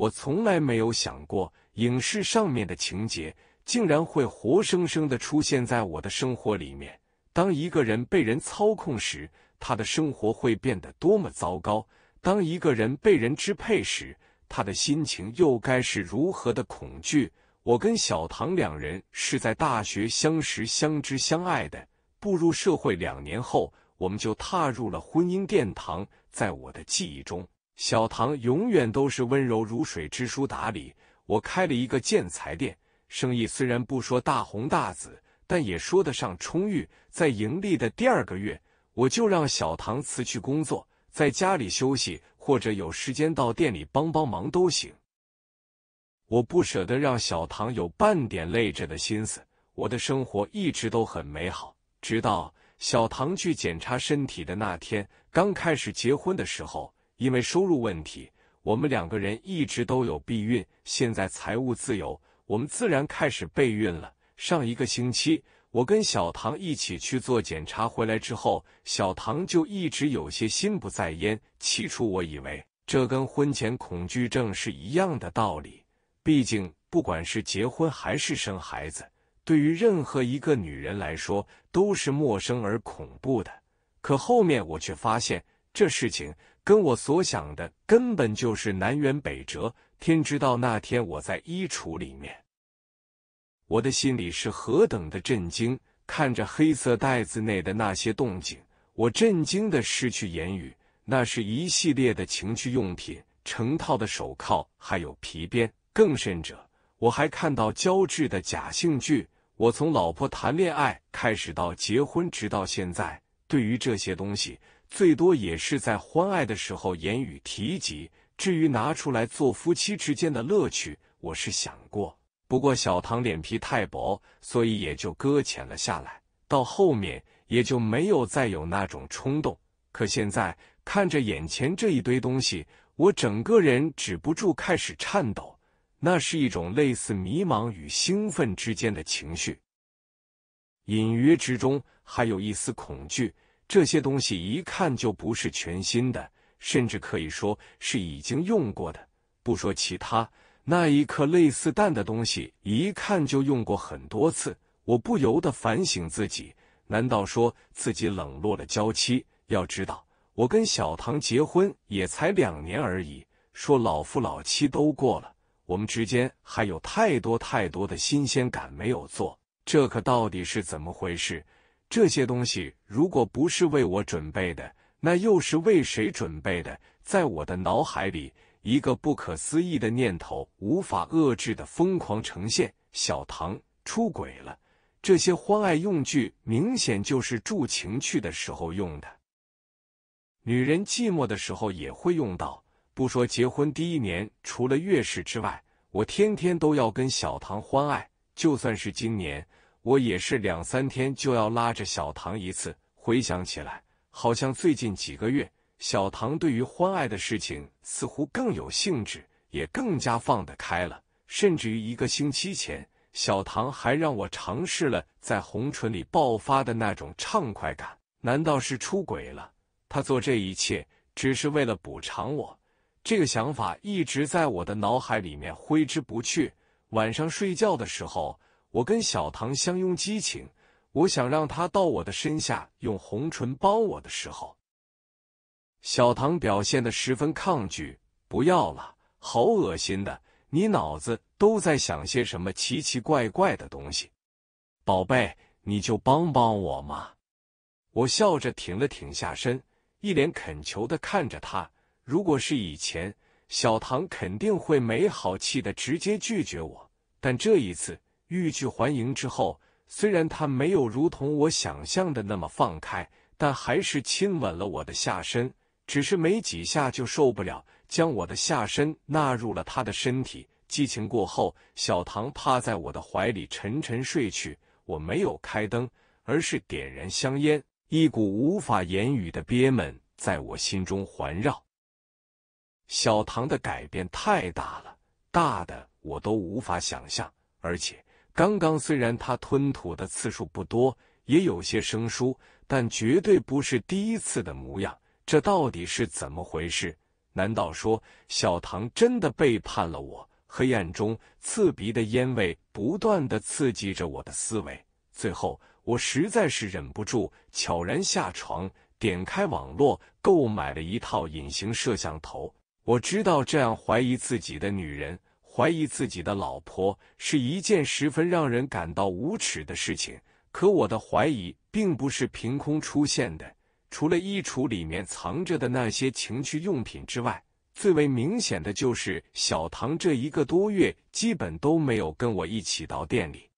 我从来没有想过，影视上面的情节竟然会活生生的出现在我的生活里面。当一个人被人操控时，他的生活会变得多么糟糕；当一个人被人支配时，他的心情又该是如何的恐惧？我跟小唐两人是在大学相识、相知、相爱的。步入社会两年后，我们就踏入了婚姻殿堂。在我的记忆中。小唐永远都是温柔如水、知书达理。我开了一个建材店，生意虽然不说大红大紫，但也说得上充裕。在盈利的第二个月，我就让小唐辞去工作，在家里休息，或者有时间到店里帮帮忙都行。我不舍得让小唐有半点累着的心思。我的生活一直都很美好，直到小唐去检查身体的那天。刚开始结婚的时候。因为收入问题，我们两个人一直都有避孕。现在财务自由，我们自然开始备孕了。上一个星期，我跟小唐一起去做检查，回来之后，小唐就一直有些心不在焉。起初我以为这跟婚前恐惧症是一样的道理，毕竟不管是结婚还是生孩子，对于任何一个女人来说都是陌生而恐怖的。可后面我却发现这事情。跟我所想的根本就是南辕北辙。天知道那天我在衣橱里面，我的心里是何等的震惊！看着黑色袋子内的那些动静，我震惊的失去言语。那是一系列的情趣用品，成套的手铐，还有皮鞭，更甚者，我还看到胶质的假性剧。我从老婆谈恋爱开始到结婚，直到现在，对于这些东西。最多也是在欢爱的时候言语提及，至于拿出来做夫妻之间的乐趣，我是想过，不过小唐脸皮太薄，所以也就搁浅了下来。到后面也就没有再有那种冲动。可现在看着眼前这一堆东西，我整个人止不住开始颤抖，那是一种类似迷茫与兴奋之间的情绪，隐约之中还有一丝恐惧。这些东西一看就不是全新的，甚至可以说是已经用过的。不说其他，那一颗类似蛋的东西，一看就用过很多次。我不由得反省自己：难道说自己冷落了娇妻？要知道，我跟小唐结婚也才两年而已，说老夫老妻都过了，我们之间还有太多太多的新鲜感没有做。这可到底是怎么回事？这些东西如果不是为我准备的，那又是为谁准备的？在我的脑海里，一个不可思议的念头无法遏制的疯狂呈现：小唐出轨了。这些欢爱用具明显就是助情趣的时候用的，女人寂寞的时候也会用到。不说结婚第一年，除了月事之外，我天天都要跟小唐欢爱，就算是今年。我也是两三天就要拉着小唐一次。回想起来，好像最近几个月，小唐对于欢爱的事情似乎更有兴致，也更加放得开了。甚至于一个星期前，小唐还让我尝试了在红唇里爆发的那种畅快感。难道是出轨了？他做这一切只是为了补偿我。这个想法一直在我的脑海里面挥之不去。晚上睡觉的时候。我跟小唐相拥激情，我想让他到我的身下用红唇帮我的时候，小唐表现的十分抗拒，不要了，好恶心的，你脑子都在想些什么奇奇怪怪的东西？宝贝，你就帮帮我嘛！我笑着挺了挺下身，一脸恳求的看着他。如果是以前，小唐肯定会没好气的直接拒绝我，但这一次。欲拒还迎之后，虽然他没有如同我想象的那么放开，但还是亲吻了我的下身。只是没几下就受不了，将我的下身纳入了他的身体。激情过后，小唐趴在我的怀里沉沉睡去。我没有开灯，而是点燃香烟。一股无法言语的憋闷在我心中环绕。小唐的改变太大了，大的我都无法想象，而且。刚刚虽然他吞吐的次数不多，也有些生疏，但绝对不是第一次的模样。这到底是怎么回事？难道说小唐真的背叛了我？黑暗中，刺鼻的烟味不断的刺激着我的思维。最后，我实在是忍不住，悄然下床，点开网络，购买了一套隐形摄像头。我知道这样怀疑自己的女人。怀疑自己的老婆是一件十分让人感到无耻的事情，可我的怀疑并不是凭空出现的。除了衣橱里面藏着的那些情趣用品之外，最为明显的就是小唐这一个多月基本都没有跟我一起到店里。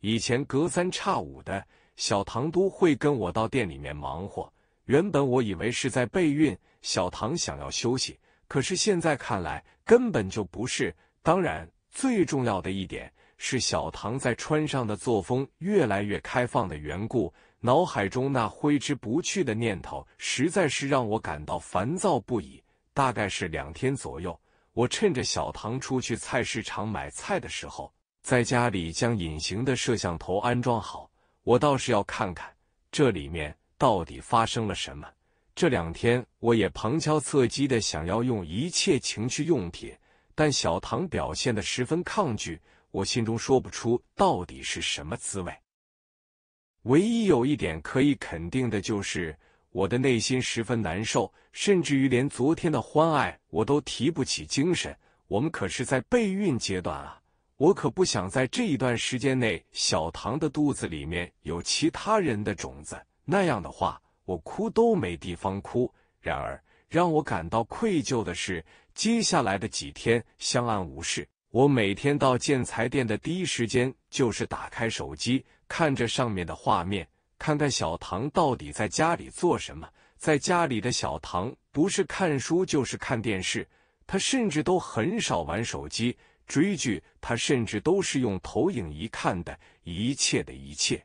以前隔三差五的小唐都会跟我到店里面忙活，原本我以为是在备孕，小唐想要休息。可是现在看来根本就不是。当然，最重要的一点是小唐在川上的作风越来越开放的缘故。脑海中那挥之不去的念头，实在是让我感到烦躁不已。大概是两天左右，我趁着小唐出去菜市场买菜的时候，在家里将隐形的摄像头安装好。我倒是要看看这里面到底发生了什么。这两天我也旁敲侧击的想要用一切情趣用品，但小唐表现的十分抗拒，我心中说不出到底是什么滋味。唯一有一点可以肯定的就是，我的内心十分难受，甚至于连昨天的欢爱我都提不起精神。我们可是在备孕阶段啊，我可不想在这一段时间内，小唐的肚子里面有其他人的种子，那样的话。我哭都没地方哭。然而，让我感到愧疚的是，接下来的几天相安无事。我每天到建材店的第一时间就是打开手机，看着上面的画面，看看小唐到底在家里做什么。在家里的小唐，不是看书就是看电视，他甚至都很少玩手机追剧，他甚至都是用投影仪看的，一切的一切。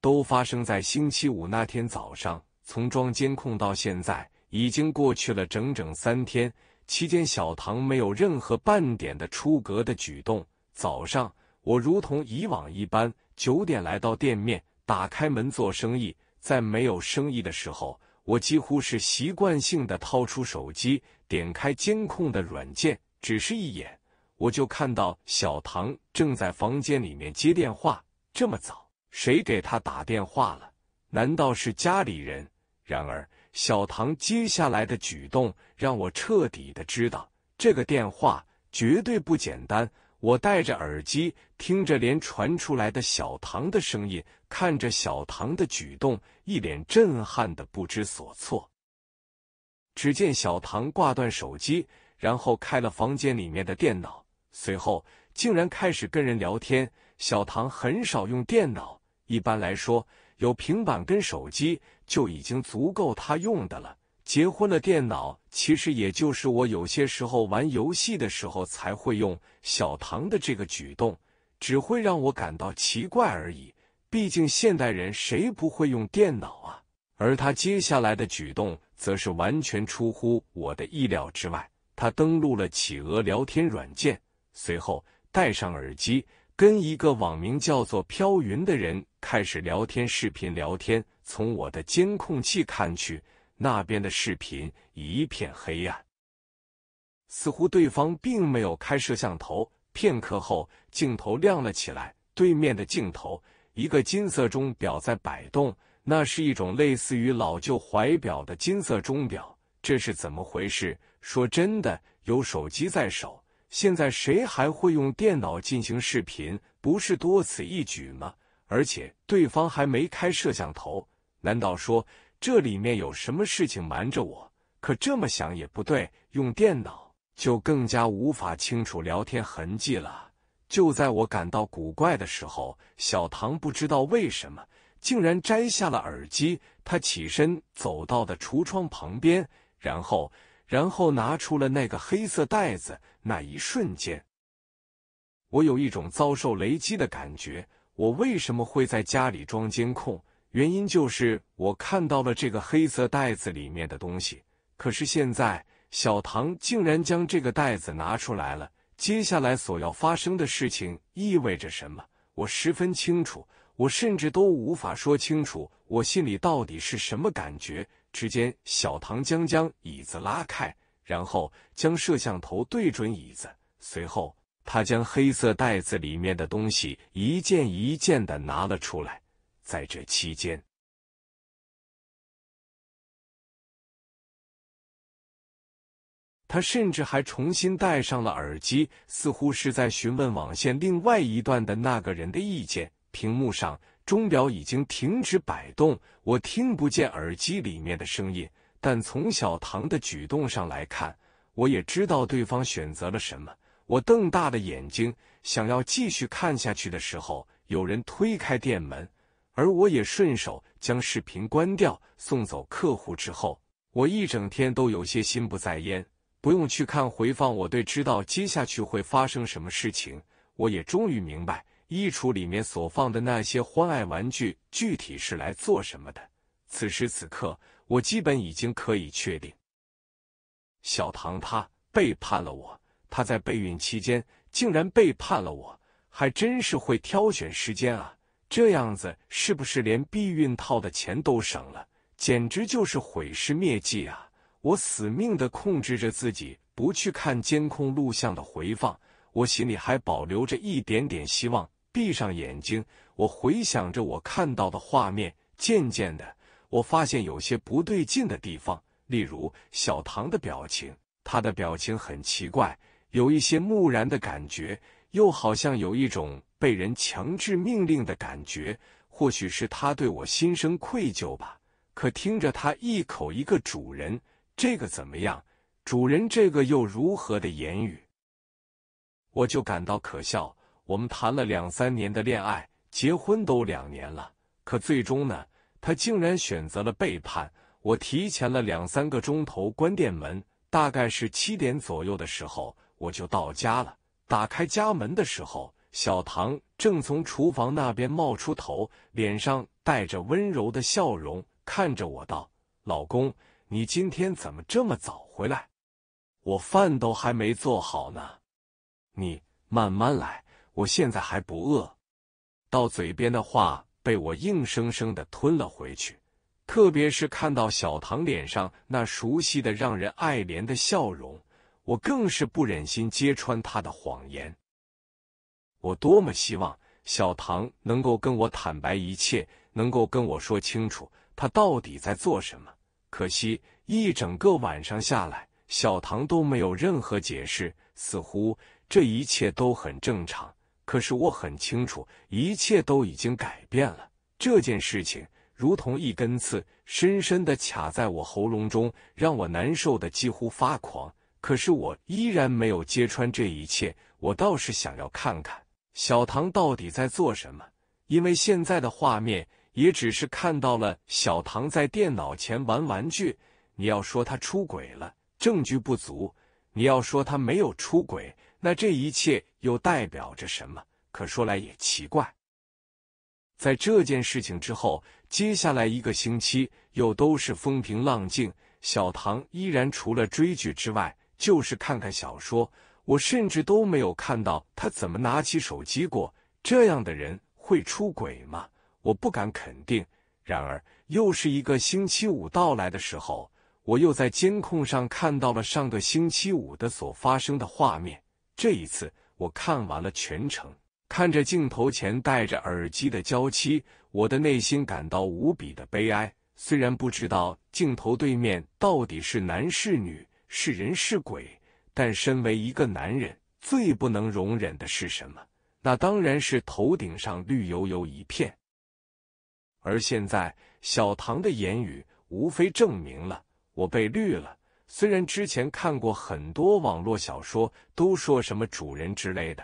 都发生在星期五那天早上。从装监控到现在，已经过去了整整三天。期间，小唐没有任何半点的出格的举动。早上，我如同以往一般，九点来到店面，打开门做生意。在没有生意的时候，我几乎是习惯性的掏出手机，点开监控的软件。只是一眼，我就看到小唐正在房间里面接电话。这么早。谁给他打电话了？难道是家里人？然而，小唐接下来的举动让我彻底的知道，这个电话绝对不简单。我戴着耳机听着，连传出来的小唐的声音，看着小唐的举动，一脸震撼的不知所措。只见小唐挂断手机，然后开了房间里面的电脑，随后竟然开始跟人聊天。小唐很少用电脑。一般来说，有平板跟手机就已经足够他用的了。结婚了，电脑其实也就是我有些时候玩游戏的时候才会用。小唐的这个举动只会让我感到奇怪而已，毕竟现代人谁不会用电脑啊？而他接下来的举动则是完全出乎我的意料之外。他登录了企鹅聊天软件，随后戴上耳机。跟一个网名叫做飘云的人开始聊天，视频聊天。从我的监控器看去，那边的视频一片黑暗，似乎对方并没有开摄像头。片刻后，镜头亮了起来，对面的镜头，一个金色钟表在摆动，那是一种类似于老旧怀表的金色钟表。这是怎么回事？说真的，有手机在手。现在谁还会用电脑进行视频？不是多此一举吗？而且对方还没开摄像头，难道说这里面有什么事情瞒着我？可这么想也不对，用电脑就更加无法清楚聊天痕迹了。就在我感到古怪的时候，小唐不知道为什么竟然摘下了耳机，他起身走到的橱窗旁边，然后。然后拿出了那个黑色袋子，那一瞬间，我有一种遭受雷击的感觉。我为什么会在家里装监控？原因就是我看到了这个黑色袋子里面的东西。可是现在，小唐竟然将这个袋子拿出来了，接下来所要发生的事情意味着什么？我十分清楚，我甚至都无法说清楚，我心里到底是什么感觉。之间，小唐将将椅子拉开，然后将摄像头对准椅子。随后，他将黑色袋子里面的东西一件一件的拿了出来。在这期间，他甚至还重新戴上了耳机，似乎是在询问网线另外一段的那个人的意见。屏幕上。钟表已经停止摆动，我听不见耳机里面的声音，但从小唐的举动上来看，我也知道对方选择了什么。我瞪大了眼睛，想要继续看下去的时候，有人推开店门，而我也顺手将视频关掉，送走客户之后，我一整天都有些心不在焉。不用去看回放，我对知道接下去会发生什么事情。我也终于明白。衣橱里面所放的那些欢爱玩具，具体是来做什么的？此时此刻，我基本已经可以确定，小唐他背叛了我。他在备孕期间竟然背叛了我，还真是会挑选时间啊！这样子是不是连避孕套的钱都省了？简直就是毁尸灭迹啊！我死命的控制着自己，不去看监控录像的回放。我心里还保留着一点点希望。闭上眼睛，我回想着我看到的画面。渐渐的，我发现有些不对劲的地方，例如小唐的表情。他的表情很奇怪，有一些木然的感觉，又好像有一种被人强制命令的感觉。或许是他对我心生愧疚吧。可听着，他一口一个“主人”，这个怎么样？主人，这个又如何的言语，我就感到可笑。我们谈了两三年的恋爱，结婚都两年了，可最终呢，他竟然选择了背叛。我提前了两三个钟头关店门，大概是七点左右的时候，我就到家了。打开家门的时候，小唐正从厨房那边冒出头，脸上带着温柔的笑容，看着我道：“老公，你今天怎么这么早回来？我饭都还没做好呢，你慢慢来。”我现在还不饿，到嘴边的话被我硬生生的吞了回去。特别是看到小唐脸上那熟悉的、让人爱怜的笑容，我更是不忍心揭穿他的谎言。我多么希望小唐能够跟我坦白一切，能够跟我说清楚他到底在做什么。可惜一整个晚上下来，小唐都没有任何解释，似乎这一切都很正常。可是我很清楚，一切都已经改变了。这件事情如同一根刺，深深的卡在我喉咙中，让我难受的几乎发狂。可是我依然没有揭穿这一切，我倒是想要看看小唐到底在做什么。因为现在的画面，也只是看到了小唐在电脑前玩玩具。你要说他出轨了，证据不足；你要说他没有出轨。那这一切又代表着什么？可说来也奇怪，在这件事情之后，接下来一个星期又都是风平浪静。小唐依然除了追剧之外，就是看看小说。我甚至都没有看到他怎么拿起手机过。这样的人会出轨吗？我不敢肯定。然而，又是一个星期五到来的时候，我又在监控上看到了上个星期五的所发生的画面。这一次，我看完了全程，看着镜头前戴着耳机的娇妻，我的内心感到无比的悲哀。虽然不知道镜头对面到底是男是女，是人是鬼，但身为一个男人，最不能容忍的是什么？那当然是头顶上绿油油一片。而现在，小唐的言语无非证明了我被绿了。虽然之前看过很多网络小说，都说什么主人之类的，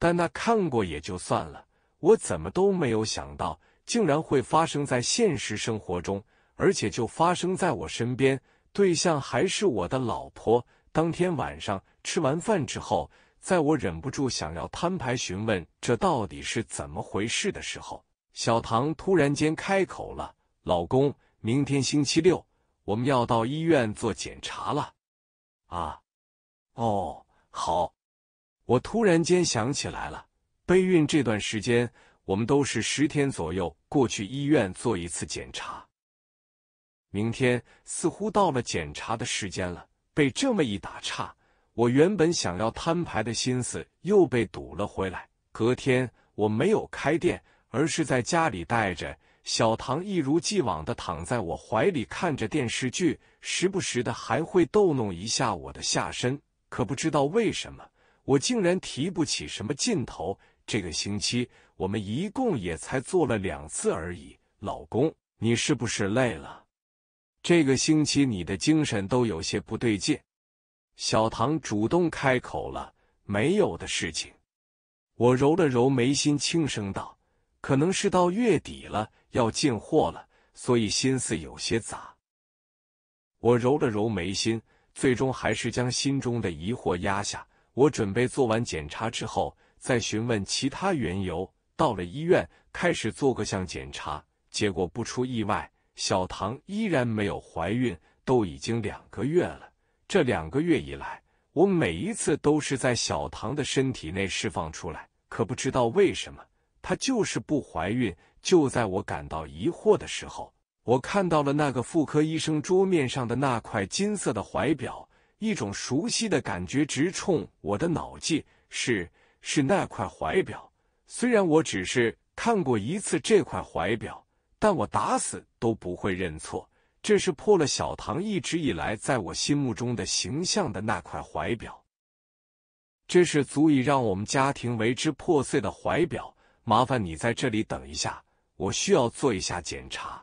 但那看过也就算了。我怎么都没有想到，竟然会发生在现实生活中，而且就发生在我身边，对象还是我的老婆。当天晚上吃完饭之后，在我忍不住想要摊牌询问这到底是怎么回事的时候，小唐突然间开口了：“老公，明天星期六。”我们要到医院做检查了啊！哦，好，我突然间想起来了，备孕这段时间我们都是十天左右过去医院做一次检查。明天似乎到了检查的时间了。被这么一打岔，我原本想要摊牌的心思又被堵了回来。隔天我没有开店，而是在家里待着。小唐一如既往的躺在我怀里，看着电视剧，时不时的还会逗弄一下我的下身。可不知道为什么，我竟然提不起什么劲头。这个星期我们一共也才做了两次而已。老公，你是不是累了？这个星期你的精神都有些不对劲。小唐主动开口了：“没有的事情。”我揉了揉眉心，轻声道：“可能是到月底了。”要进货了，所以心思有些杂。我揉了揉眉心，最终还是将心中的疑惑压下。我准备做完检查之后，再询问其他缘由。到了医院，开始做各项检查，结果不出意外，小唐依然没有怀孕，都已经两个月了。这两个月以来，我每一次都是在小唐的身体内释放出来，可不知道为什么，她就是不怀孕。就在我感到疑惑的时候，我看到了那个妇科医生桌面上的那块金色的怀表，一种熟悉的感觉直冲我的脑际。是是，那块怀表。虽然我只是看过一次这块怀表，但我打死都不会认错。这是破了小唐一直以来在我心目中的形象的那块怀表。这是足以让我们家庭为之破碎的怀表。麻烦你在这里等一下。我需要做一下检查。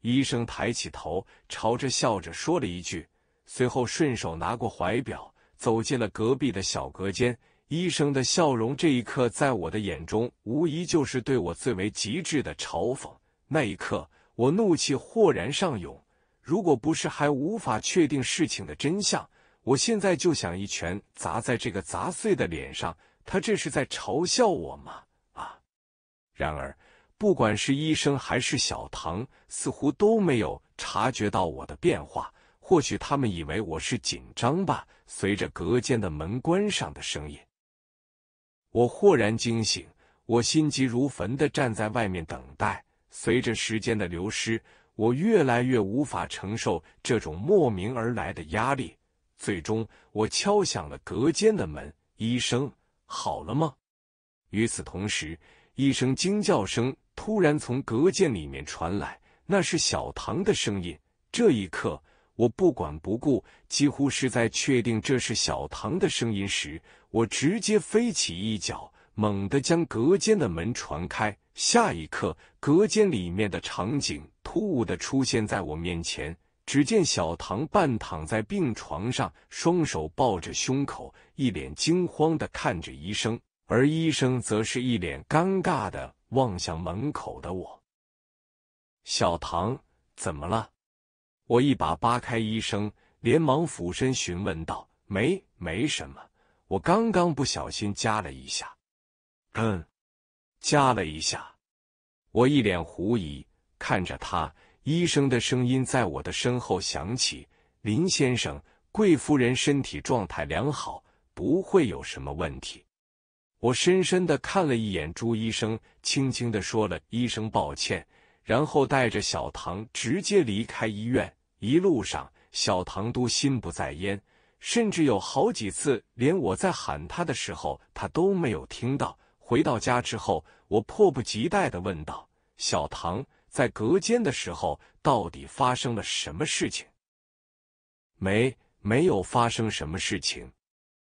医生抬起头，朝着笑着说了一句，随后顺手拿过怀表，走进了隔壁的小隔间。医生的笑容，这一刻在我的眼中，无疑就是对我最为极致的嘲讽。那一刻，我怒气豁然上涌。如果不是还无法确定事情的真相，我现在就想一拳砸在这个砸碎的脸上。他这是在嘲笑我吗？啊！然而。不管是医生还是小唐，似乎都没有察觉到我的变化。或许他们以为我是紧张吧。随着隔间的门关上的声音，我豁然惊醒。我心急如焚的站在外面等待。随着时间的流失，我越来越无法承受这种莫名而来的压力。最终，我敲响了隔间的门：“医生，好了吗？”与此同时，一声惊叫声。突然从隔间里面传来，那是小唐的声音。这一刻，我不管不顾，几乎是在确定这是小唐的声音时，我直接飞起一脚，猛地将隔间的门传开。下一刻，隔间里面的场景突兀的出现在我面前。只见小唐半躺在病床上，双手抱着胸口，一脸惊慌的看着医生，而医生则是一脸尴尬的。望向门口的我，小唐，怎么了？我一把扒开医生，连忙俯身询问道：“没，没什么，我刚刚不小心夹了一下。”嗯，夹了一下。我一脸狐疑看着他，医生的声音在我的身后响起：“林先生，贵夫人身体状态良好，不会有什么问题。”我深深的看了一眼朱医生，轻轻的说了声抱歉，然后带着小唐直接离开医院。一路上，小唐都心不在焉，甚至有好几次，连我在喊他的时候，他都没有听到。回到家之后，我迫不及待的问道：“小唐，在隔间的时候，到底发生了什么事情？”“没，没有发生什么事情。”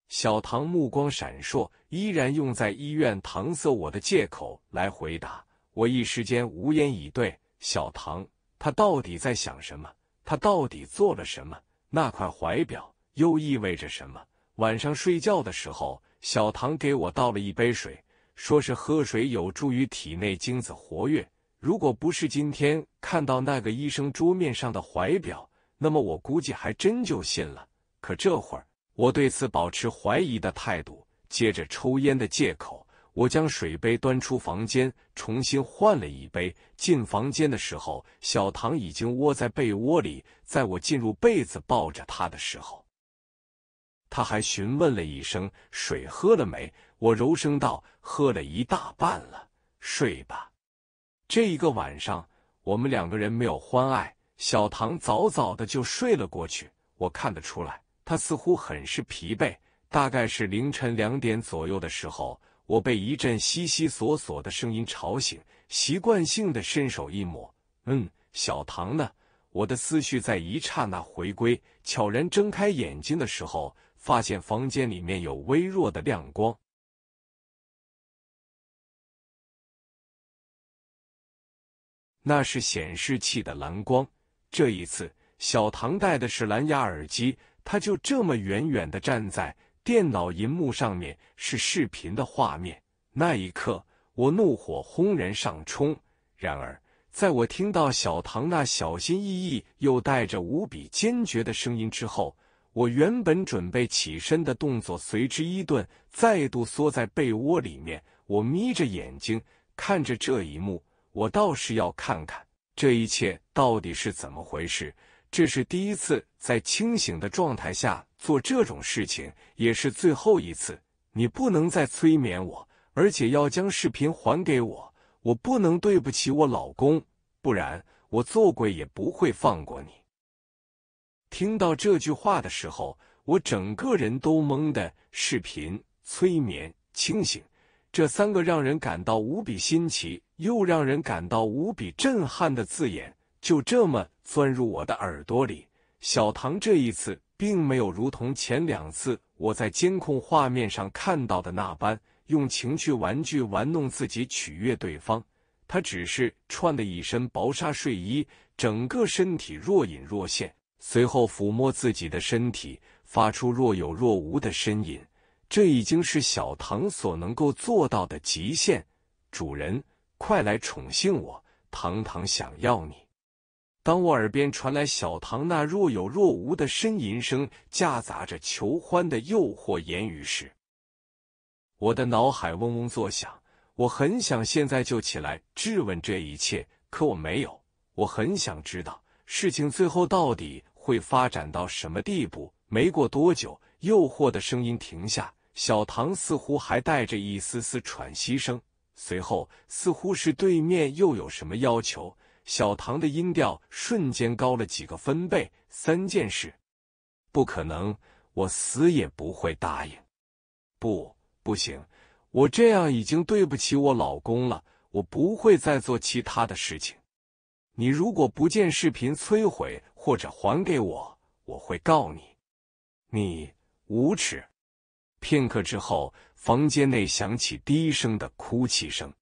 小唐目光闪烁，依然用在医院搪塞我的借口来回答我，一时间无言以对。小唐，他到底在想什么？他到底做了什么？那块怀表又意味着什么？晚上睡觉的时候，小唐给我倒了一杯水，说是喝水有助于体内精子活跃。如果不是今天看到那个医生桌面上的怀表，那么我估计还真就信了。可这会儿。我对此保持怀疑的态度。接着抽烟的借口，我将水杯端出房间，重新换了一杯。进房间的时候，小唐已经窝在被窝里。在我进入被子抱着他的时候，他还询问了一声：“水喝了没？”我柔声道：“喝了一大半了，睡吧。”这一个晚上，我们两个人没有欢爱。小唐早早的就睡了过去。我看得出来。他似乎很是疲惫，大概是凌晨两点左右的时候，我被一阵悉悉索索的声音吵醒，习惯性的伸手一抹，嗯，小唐呢？我的思绪在一刹那回归，悄然睁开眼睛的时候，发现房间里面有微弱的亮光，那是显示器的蓝光。这一次，小唐戴的是蓝牙耳机。他就这么远远的站在电脑银幕上面，是视频的画面。那一刻，我怒火轰然上冲。然而，在我听到小唐那小心翼翼又带着无比坚决的声音之后，我原本准备起身的动作随之一顿，再度缩在被窝里面。我眯着眼睛看着这一幕，我倒是要看看这一切到底是怎么回事。这是第一次在清醒的状态下做这种事情，也是最后一次。你不能再催眠我，而且要将视频还给我。我不能对不起我老公，不然我做鬼也不会放过你。听到这句话的时候，我整个人都懵的。视频、催眠、清醒，这三个让人感到无比新奇又让人感到无比震撼的字眼。就这么钻入我的耳朵里。小唐这一次并没有如同前两次我在监控画面上看到的那般，用情趣玩具玩弄自己取悦对方。他只是穿的一身薄纱睡衣，整个身体若隐若现。随后抚摸自己的身体，发出若有若无的呻吟。这已经是小唐所能够做到的极限。主人，快来宠幸我，堂堂想要你。当我耳边传来小唐那若有若无的呻吟声，夹杂着求欢的诱惑言语时，我的脑海嗡嗡作响。我很想现在就起来质问这一切，可我没有。我很想知道事情最后到底会发展到什么地步。没过多久，诱惑的声音停下，小唐似乎还带着一丝丝喘息声。随后，似乎是对面又有什么要求。小唐的音调瞬间高了几个分贝。三件事，不可能，我死也不会答应。不，不行，我这样已经对不起我老公了，我不会再做其他的事情。你如果不见视频摧毁或者还给我，我会告你。你无耻！片刻之后，房间内响起低声的哭泣声。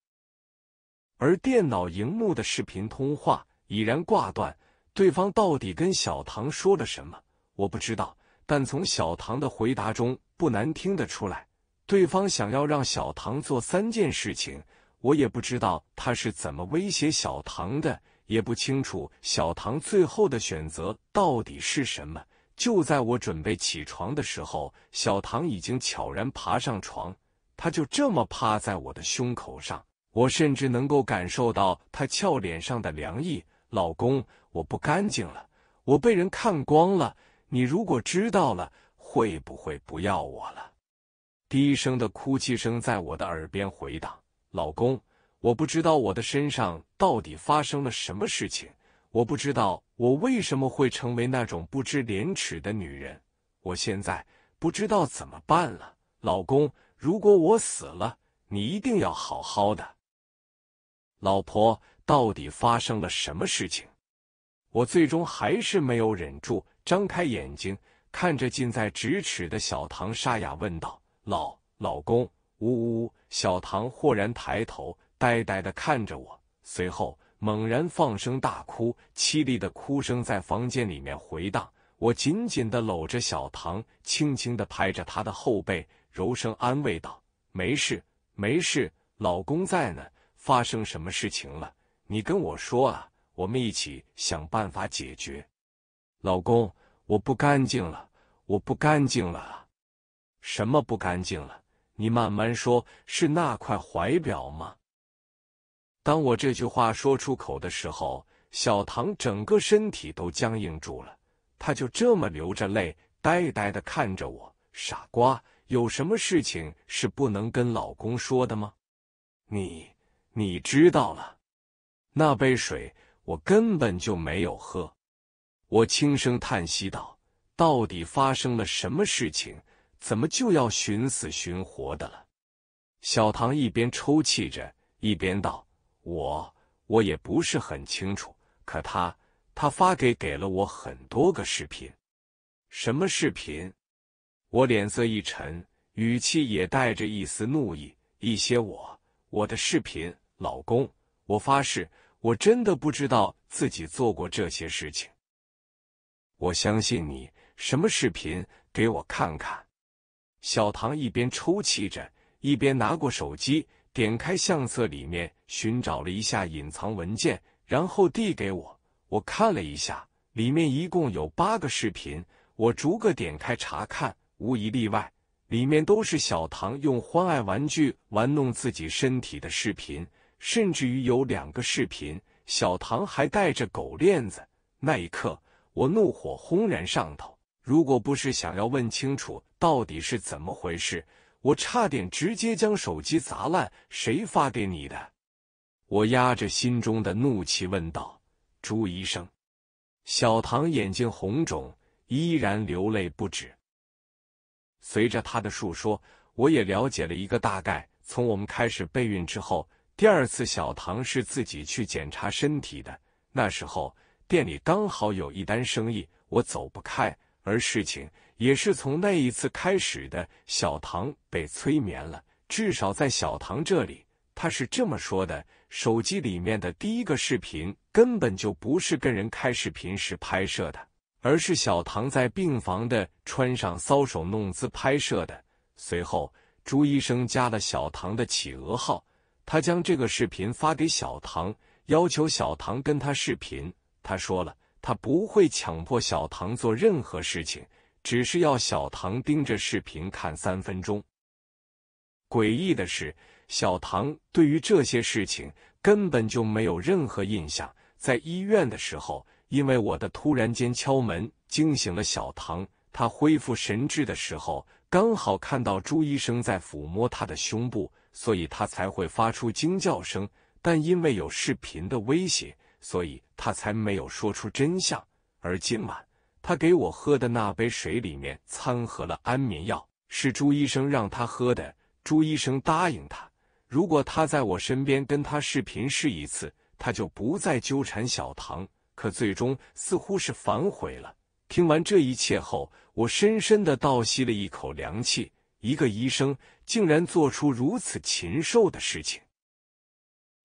而电脑荧幕的视频通话已然挂断，对方到底跟小唐说了什么？我不知道。但从小唐的回答中，不难听得出来，对方想要让小唐做三件事情。我也不知道他是怎么威胁小唐的，也不清楚小唐最后的选择到底是什么。就在我准备起床的时候，小唐已经悄然爬上床，他就这么趴在我的胸口上。我甚至能够感受到他俏脸上的凉意。老公，我不干净了，我被人看光了。你如果知道了，会不会不要我了？低声的哭泣声在我的耳边回荡。老公，我不知道我的身上到底发生了什么事情，我不知道我为什么会成为那种不知廉耻的女人。我现在不知道怎么办了。老公，如果我死了，你一定要好好的。老婆，到底发生了什么事情？我最终还是没有忍住，张开眼睛看着近在咫尺的小唐，沙哑问道：“老老公。”呜呜！呜！”小唐豁然抬头，呆呆的看着我，随后猛然放声大哭，凄厉的哭声在房间里面回荡。我紧紧的搂着小唐，轻轻的拍着他的后背，柔声安慰道：“没事，没事，老公在呢。”发生什么事情了？你跟我说啊，我们一起想办法解决。老公，我不干净了，我不干净了。什么不干净了？你慢慢说。是那块怀表吗？当我这句话说出口的时候，小唐整个身体都僵硬住了。他就这么流着泪，呆呆的看着我。傻瓜，有什么事情是不能跟老公说的吗？你。你知道了，那杯水我根本就没有喝。我轻声叹息道：“到底发生了什么事情？怎么就要寻死寻活的了？”小唐一边抽泣着，一边道：“我我也不是很清楚，可他他发给给了我很多个视频。什么视频？”我脸色一沉，语气也带着一丝怒意：“一些我我的视频。”老公，我发誓，我真的不知道自己做过这些事情。我相信你，什么视频给我看看？小唐一边抽泣着，一边拿过手机，点开相册里面，寻找了一下隐藏文件，然后递给我。我看了一下，里面一共有八个视频，我逐个点开查看，无一例外，里面都是小唐用欢爱玩具玩弄自己身体的视频。甚至于有两个视频，小唐还带着狗链子。那一刻，我怒火轰然上头。如果不是想要问清楚到底是怎么回事，我差点直接将手机砸烂。谁发给你的？我压着心中的怒气问道。朱医生，小唐眼睛红肿，依然流泪不止。随着他的述说，我也了解了一个大概。从我们开始备孕之后。第二次，小唐是自己去检查身体的。那时候店里刚好有一单生意，我走不开。而事情也是从那一次开始的。小唐被催眠了，至少在小唐这里，他是这么说的：手机里面的第一个视频根本就不是跟人开视频时拍摄的，而是小唐在病房的穿上搔首弄姿拍摄的。随后，朱医生加了小唐的企鹅号。他将这个视频发给小唐，要求小唐跟他视频。他说了，他不会强迫小唐做任何事情，只是要小唐盯着视频看三分钟。诡异的是，小唐对于这些事情根本就没有任何印象。在医院的时候，因为我的突然间敲门惊醒了小唐，他恢复神智的时候，刚好看到朱医生在抚摸他的胸部。所以他才会发出惊叫声，但因为有视频的威胁，所以他才没有说出真相。而今晚他给我喝的那杯水里面掺和了安眠药，是朱医生让他喝的。朱医生答应他，如果他在我身边跟他视频试一次，他就不再纠缠小唐。可最终似乎是反悔了。听完这一切后，我深深的倒吸了一口凉气。一个医生竟然做出如此禽兽的事情，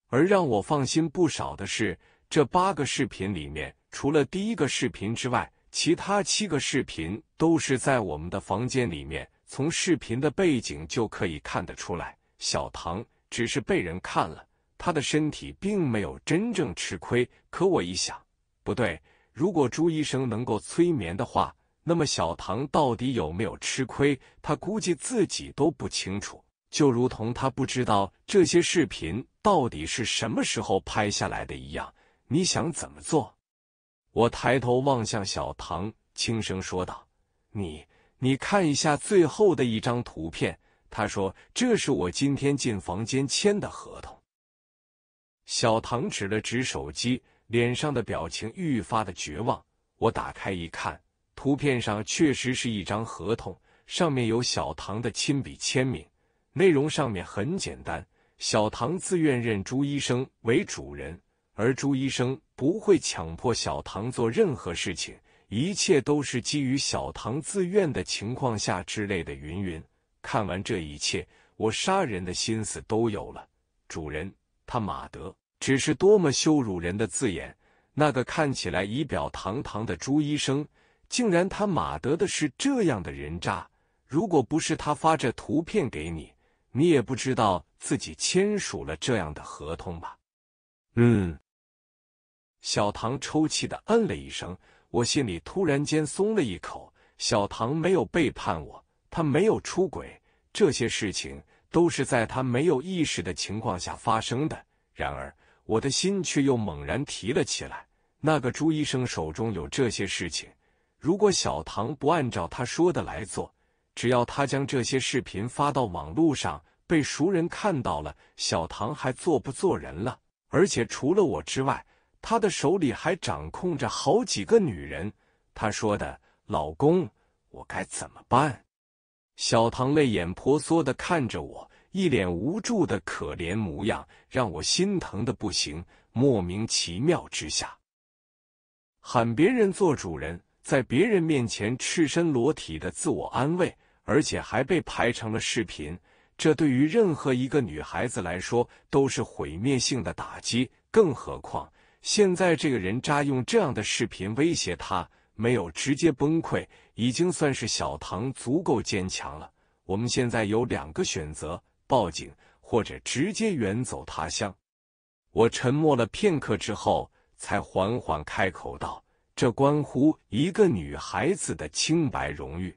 而让我放心不少的是，这八个视频里面，除了第一个视频之外，其他七个视频都是在我们的房间里面。从视频的背景就可以看得出来，小唐只是被人看了，他的身体并没有真正吃亏。可我一想，不对，如果朱医生能够催眠的话。那么小唐到底有没有吃亏？他估计自己都不清楚，就如同他不知道这些视频到底是什么时候拍下来的一样。你想怎么做？我抬头望向小唐，轻声说道：“你，你看一下最后的一张图片。”他说：“这是我今天进房间签的合同。”小唐指了指手机，脸上的表情愈发的绝望。我打开一看。图片上确实是一张合同，上面有小唐的亲笔签名。内容上面很简单：小唐自愿认朱医生为主人，而朱医生不会强迫小唐做任何事情，一切都是基于小唐自愿的情况下之类的。云云，看完这一切，我杀人的心思都有了。主人，他马德，只是多么羞辱人的字眼。那个看起来仪表堂堂的朱医生。竟然他马德的是这样的人渣！如果不是他发这图片给你，你也不知道自己签署了这样的合同吧？嗯，小唐抽泣的嗯了一声，我心里突然间松了一口。小唐没有背叛我，他没有出轨，这些事情都是在他没有意识的情况下发生的。然而，我的心却又猛然提了起来。那个朱医生手中有这些事情。如果小唐不按照他说的来做，只要他将这些视频发到网络上，被熟人看到了，小唐还做不做人了？而且除了我之外，他的手里还掌控着好几个女人。他说的，老公，我该怎么办？小唐泪眼婆娑的看着我，一脸无助的可怜模样，让我心疼的不行。莫名其妙之下，喊别人做主人。在别人面前赤身裸体的自我安慰，而且还被拍成了视频，这对于任何一个女孩子来说都是毁灭性的打击。更何况现在这个人渣用这样的视频威胁她，没有直接崩溃，已经算是小唐足够坚强了。我们现在有两个选择：报警或者直接远走他乡。我沉默了片刻之后，才缓缓开口道。这关乎一个女孩子的清白荣誉，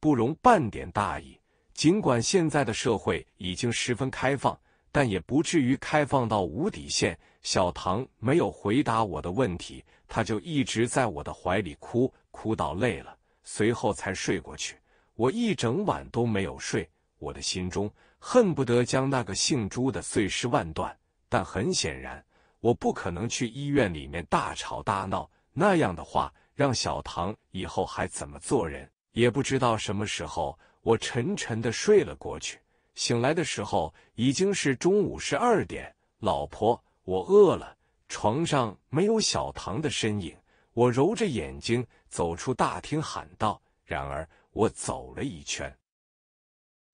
不容半点大意。尽管现在的社会已经十分开放，但也不至于开放到无底线。小唐没有回答我的问题，他就一直在我的怀里哭，哭到累了，随后才睡过去。我一整晚都没有睡，我的心中。恨不得将那个姓朱的碎尸万段，但很显然，我不可能去医院里面大吵大闹，那样的话，让小唐以后还怎么做人？也不知道什么时候，我沉沉的睡了过去。醒来的时候，已经是中午十二点。老婆，我饿了。床上没有小唐的身影，我揉着眼睛走出大厅，喊道：“然而，我走了一圈。”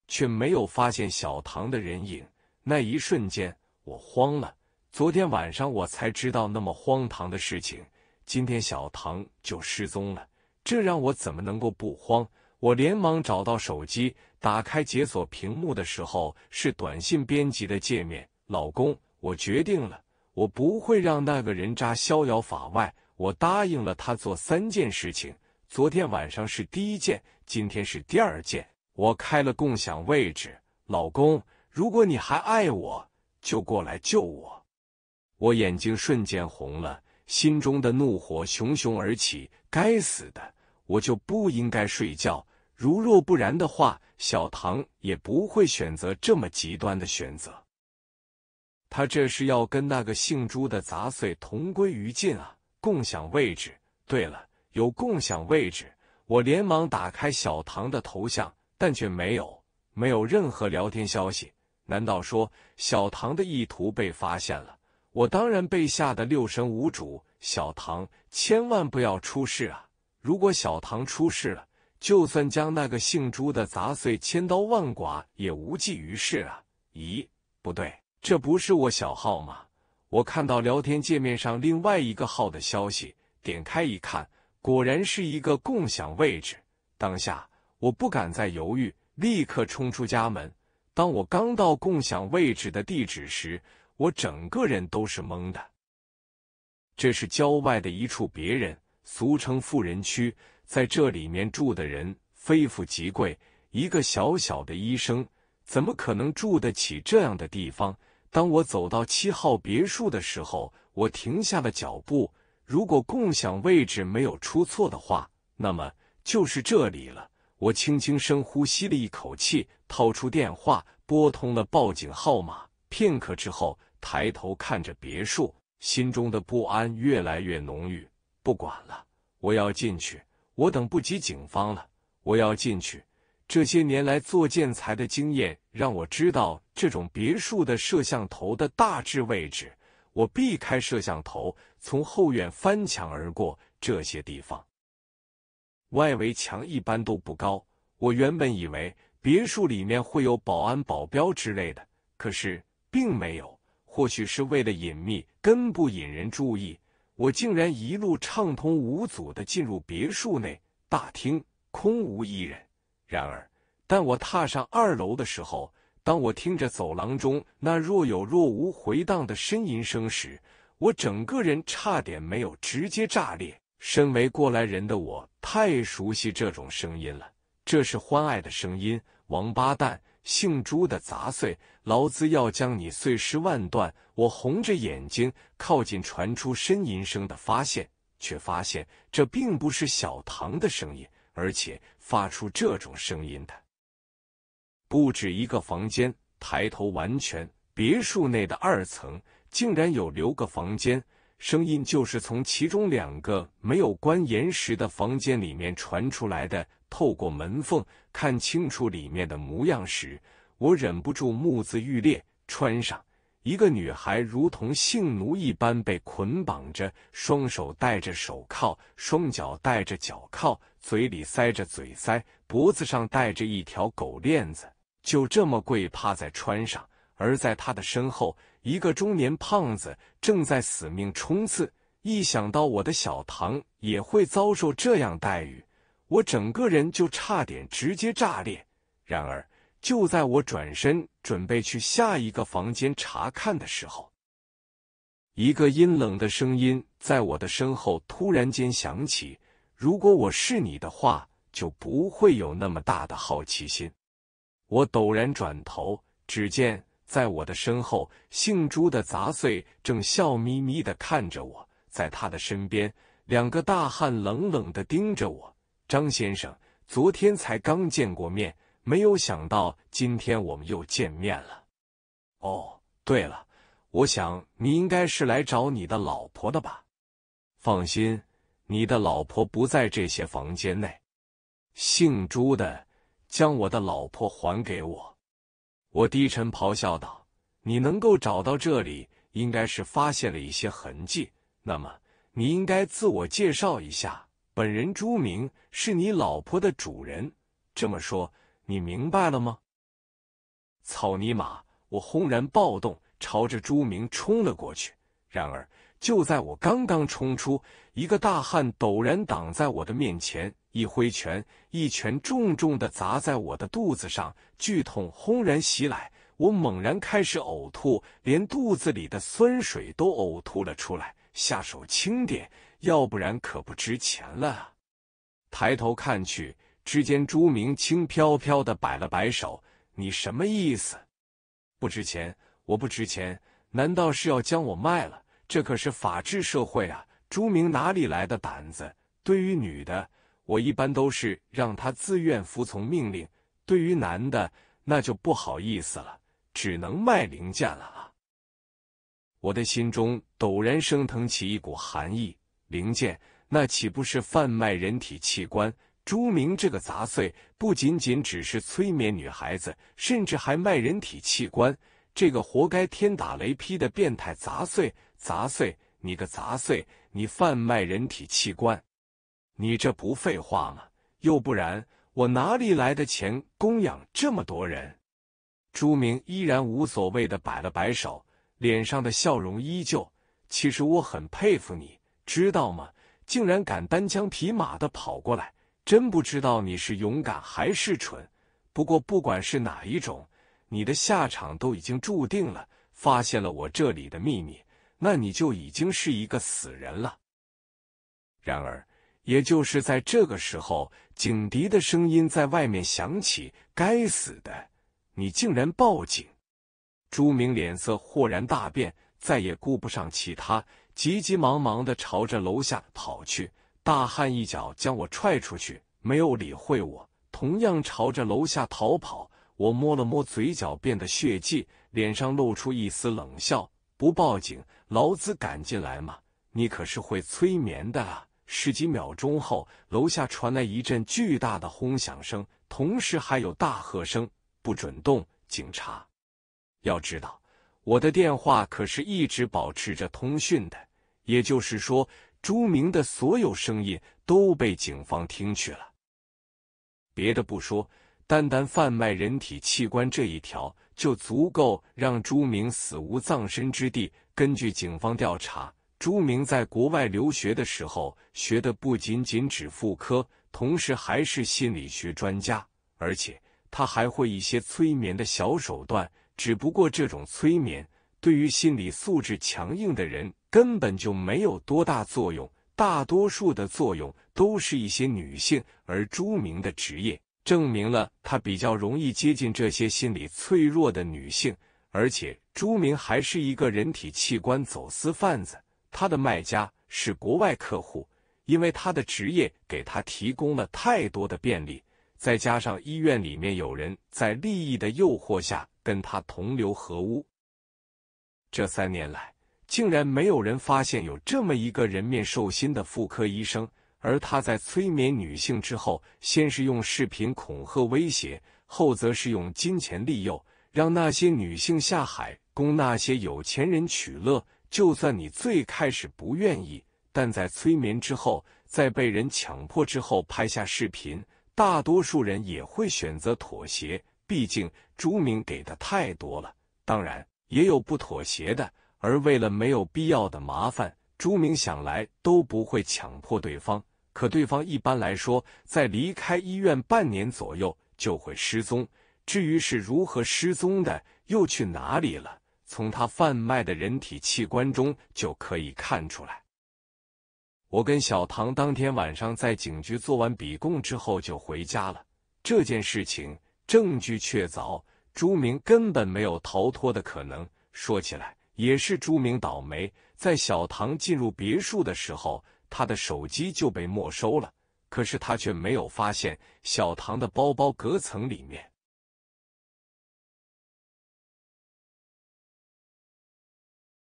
却没有发现小唐的人影。那一瞬间，我慌了。昨天晚上我才知道那么荒唐的事情，今天小唐就失踪了，这让我怎么能够不慌？我连忙找到手机，打开解锁屏幕的时候是短信编辑的界面。老公，我决定了，我不会让那个人渣逍遥法外。我答应了他做三件事情，昨天晚上是第一件，今天是第二件。我开了共享位置，老公，如果你还爱我，就过来救我。我眼睛瞬间红了，心中的怒火熊熊而起。该死的，我就不应该睡觉。如若不然的话，小唐也不会选择这么极端的选择。他这是要跟那个姓朱的杂碎同归于尽啊！共享位置，对了，有共享位置。我连忙打开小唐的头像。但却没有没有任何聊天消息，难道说小唐的意图被发现了？我当然被吓得六神无主，小唐千万不要出事啊！如果小唐出事了，就算将那个姓朱的砸碎千刀万剐也无济于事啊！咦，不对，这不是我小号吗？我看到聊天界面上另外一个号的消息，点开一看，果然是一个共享位置，当下。我不敢再犹豫，立刻冲出家门。当我刚到共享位置的地址时，我整个人都是懵的。这是郊外的一处别人俗称富人区，在这里面住的人非富即贵。一个小小的医生怎么可能住得起这样的地方？当我走到七号别墅的时候，我停下了脚步。如果共享位置没有出错的话，那么就是这里了。我轻轻深呼吸了一口气，掏出电话拨通了报警号码。片刻之后，抬头看着别墅，心中的不安越来越浓郁。不管了，我要进去！我等不及警方了！我要进去！这些年来做建材的经验让我知道这种别墅的摄像头的大致位置。我避开摄像头，从后院翻墙而过。这些地方。外围墙一般都不高，我原本以为别墅里面会有保安、保镖之类的，可是并没有。或许是为了隐秘，根不引人注意，我竟然一路畅通无阻的进入别墅内。大厅空无一人。然而，当我踏上二楼的时候，当我听着走廊中那若有若无回荡的呻吟声时，我整个人差点没有直接炸裂。身为过来人的我，太熟悉这种声音了。这是欢爱的声音，王八蛋，姓朱的杂碎，劳资要将你碎尸万段！我红着眼睛靠近传出呻吟声的发现，却发现这并不是小唐的声音，而且发出这种声音的不止一个房间。抬头，完全别墅内的二层竟然有留个房间。声音就是从其中两个没有关岩石的房间里面传出来的。透过门缝看清楚里面的模样时，我忍不住目眦欲裂。穿上，一个女孩如同性奴一般被捆绑着，双手戴着手铐，双脚戴着脚铐，嘴里塞着嘴塞，脖子上戴着一条狗链子，就这么跪趴在穿上。而在她的身后。一个中年胖子正在死命冲刺。一想到我的小唐也会遭受这样待遇，我整个人就差点直接炸裂。然而，就在我转身准备去下一个房间查看的时候，一个阴冷的声音在我的身后突然间响起：“如果我是你的话，就不会有那么大的好奇心。”我陡然转头，只见。在我的身后，姓朱的杂碎正笑眯眯的看着我，在他的身边，两个大汉冷冷的盯着我。张先生，昨天才刚见过面，没有想到今天我们又见面了。哦，对了，我想你应该是来找你的老婆的吧？放心，你的老婆不在这些房间内。姓朱的，将我的老婆还给我。我低沉咆哮道：“你能够找到这里，应该是发现了一些痕迹。那么，你应该自我介绍一下。本人朱明，是你老婆的主人。这么说，你明白了吗？”草泥马！我轰然暴动，朝着朱明冲了过去。然而，就在我刚刚冲出，一个大汉陡然挡在我的面前。一挥拳，一拳重重的砸在我的肚子上，剧痛轰然袭来，我猛然开始呕吐，连肚子里的酸水都呕吐了出来。下手轻点，要不然可不值钱了。抬头看去，只见朱明轻飘飘的摆了摆手：“你什么意思？不值钱？我不值钱？难道是要将我卖了？这可是法治社会啊！朱明哪里来的胆子？对于女的。”我一般都是让他自愿服从命令。对于男的，那就不好意思了，只能卖零件了。啊！我的心中陡然升腾起一股寒意。零件？那岂不是贩卖人体器官？朱明这个杂碎，不仅仅只是催眠女孩子，甚至还卖人体器官。这个活该天打雷劈的变态杂碎！杂碎，你个杂碎，你贩卖人体器官！你这不废话吗？又不然，我哪里来的钱供养这么多人？朱明依然无所谓的摆了摆手，脸上的笑容依旧。其实我很佩服你，知道吗？竟然敢单枪匹马的跑过来，真不知道你是勇敢还是蠢。不过不管是哪一种，你的下场都已经注定了。发现了我这里的秘密，那你就已经是一个死人了。然而。也就是在这个时候，警笛的声音在外面响起。该死的，你竟然报警！朱明脸色豁然大变，再也顾不上其他，急急忙忙的朝着楼下跑去。大汉一脚将我踹出去，没有理会我，同样朝着楼下逃跑。我摸了摸嘴角变的血迹，脸上露出一丝冷笑：“不报警，老子敢进来吗？你可是会催眠的啊！”十几秒钟后，楼下传来一阵巨大的轰响声，同时还有大喝声：“不准动！警察！”要知道，我的电话可是一直保持着通讯的，也就是说，朱明的所有声音都被警方听去了。别的不说，单单贩卖人体器官这一条，就足够让朱明死无葬身之地。根据警方调查。朱明在国外留学的时候，学的不仅仅止妇科，同时还是心理学专家，而且他还会一些催眠的小手段。只不过这种催眠对于心理素质强硬的人根本就没有多大作用，大多数的作用都是一些女性。而朱明的职业证明了他比较容易接近这些心理脆弱的女性，而且朱明还是一个人体器官走私贩子。他的卖家是国外客户，因为他的职业给他提供了太多的便利，再加上医院里面有人在利益的诱惑下跟他同流合污。这三年来，竟然没有人发现有这么一个人面兽心的妇科医生，而他在催眠女性之后，先是用视频恐吓威胁，后则是用金钱利诱，让那些女性下海供那些有钱人取乐。就算你最开始不愿意，但在催眠之后，在被人强迫之后拍下视频，大多数人也会选择妥协。毕竟朱明给的太多了。当然，也有不妥协的。而为了没有必要的麻烦，朱明想来都不会强迫对方。可对方一般来说，在离开医院半年左右就会失踪。至于是如何失踪的，又去哪里了？从他贩卖的人体器官中就可以看出来。我跟小唐当天晚上在警局做完笔供之后就回家了。这件事情证据确凿，朱明根本没有逃脱的可能。说起来也是朱明倒霉，在小唐进入别墅的时候，他的手机就被没收了，可是他却没有发现小唐的包包隔层里面。